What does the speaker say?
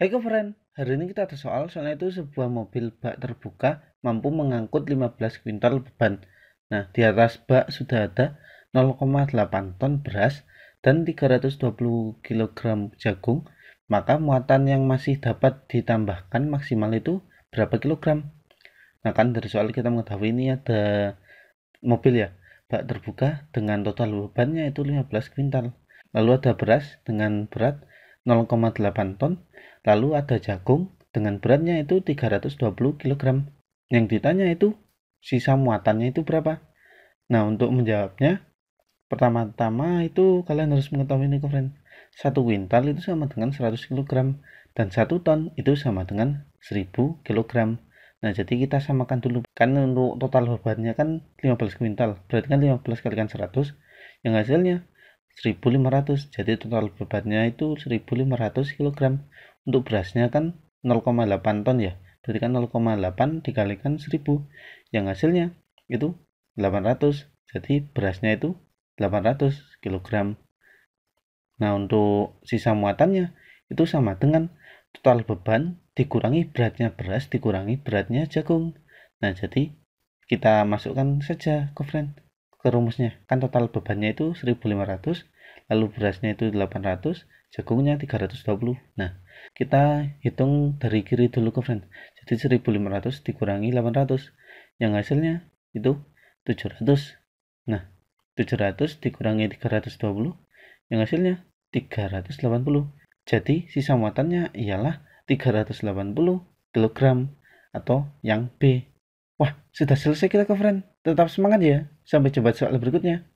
Hai hey, kawan, hari ini kita ada soal soalnya itu sebuah mobil bak terbuka mampu mengangkut 15 kuintal beban. Nah, di atas bak sudah ada 0,8 ton beras dan 320 kg jagung, maka muatan yang masih dapat ditambahkan maksimal itu berapa kilogram? Nah, kan dari soal kita mengetahui ini ada mobil ya, bak terbuka dengan total bebannya itu 15 kuintal. Lalu ada beras dengan berat 0,8 ton lalu ada jagung dengan beratnya itu 320 kg yang ditanya itu sisa muatannya itu berapa nah untuk menjawabnya pertama-tama itu kalian harus mengetahui nih friend satu kuintal itu sama dengan 100 kg dan satu ton itu sama dengan 1000 kg nah jadi kita samakan dulu kan untuk total bebannya kan 15 kuintal berarti kan 15 kali kan 100 yang hasilnya 1500 jadi total bebannya itu 1500 kg untuk berasnya kan 0,8 ton ya berarti kan 0,8 dikalikan 1000 yang hasilnya itu 800 jadi berasnya itu 800 kg nah untuk sisa muatannya itu sama dengan total beban dikurangi beratnya beras dikurangi beratnya jagung nah jadi kita masukkan saja ke friend ke rumusnya kan total bebannya itu 1500 lalu berasnya itu 800 jagungnya 320 nah kita hitung dari kiri dulu ke friend jadi 1500 dikurangi 800 yang hasilnya itu 700 nah 700 dikurangi 320 yang hasilnya 380 jadi sisa muatannya ialah 380 kg atau yang B Wah, sudah selesai kita ke friend. Tetap semangat ya. Sampai jumpa soal berikutnya.